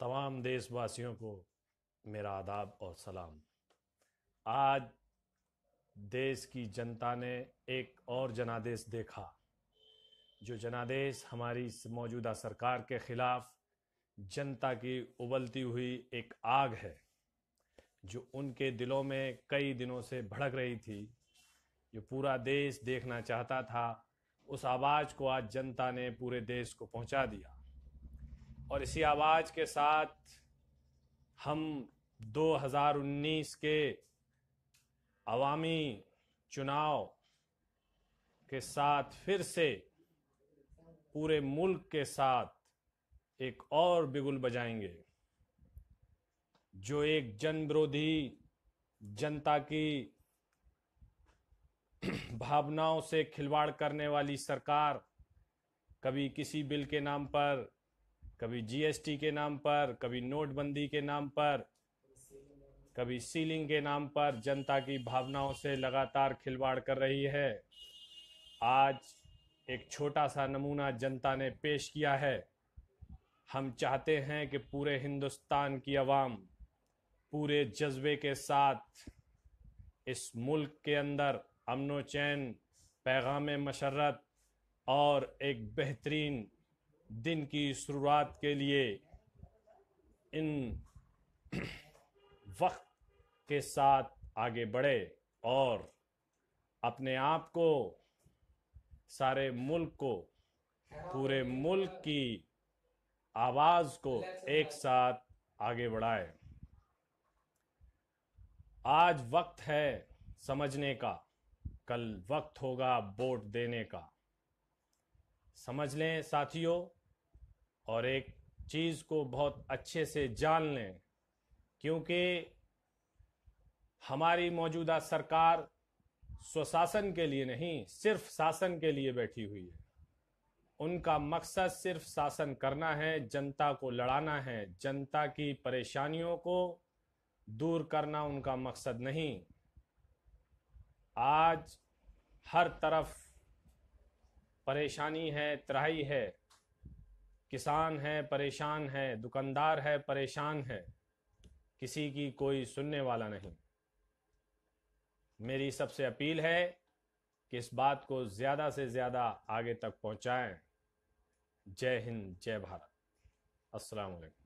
तमाम देशवासियों को मेरा आदाब और सलाम आज देश की जनता ने एक और जनादेश देखा जो जनादेश हमारी मौजूदा सरकार के खिलाफ जनता की उबलती हुई एक आग है जो उनके दिलों में कई दिनों से भड़क रही थी जो पूरा देश देखना चाहता था उस आवाज़ को आज जनता ने पूरे देश को पहुंचा दिया और इसी आवाज़ के साथ हम 2019 के अवामी चुनाव के साथ फिर से पूरे मुल्क के साथ एक और बिगुल बजाएंगे जो एक जन विरोधी जनता की भावनाओं से खिलवाड़ करने वाली सरकार कभी किसी बिल के नाम पर कभी जीएसटी के नाम पर कभी नोटबंदी के नाम पर कभी सीलिंग के नाम पर जनता की भावनाओं से लगातार खिलवाड़ कर रही है आज एक छोटा सा नमूना जनता ने पेश किया है हम चाहते हैं कि पूरे हिंदुस्तान की आवाम पूरे जज्बे के साथ इस मुल्क के अंदर अमनो चैन पैगाम मशरत और एक बेहतरीन दिन की शुरुआत के लिए इन वक्त के साथ आगे बढ़े और अपने आप को सारे मुल्क को पूरे मुल्क की आवाज को एक साथ आगे बढ़ाए आज वक्त है समझने का कल वक्त होगा वोट देने का समझ लें साथियों और एक चीज़ को बहुत अच्छे से जान लें क्योंकि हमारी मौजूदा सरकार स्वशासन के लिए नहीं सिर्फ शासन के लिए बैठी हुई है उनका मकसद सिर्फ शासन करना है जनता को लड़ाना है जनता की परेशानियों को दूर करना उनका मकसद नहीं आज हर तरफ परेशानी है त्राही है किसान है परेशान है दुकानदार है परेशान है किसी की कोई सुनने वाला नहीं मेरी सबसे अपील है कि इस बात को ज़्यादा से ज़्यादा आगे तक पहुंचाएं जय हिंद जय भारत अस्सलाम वालेकुम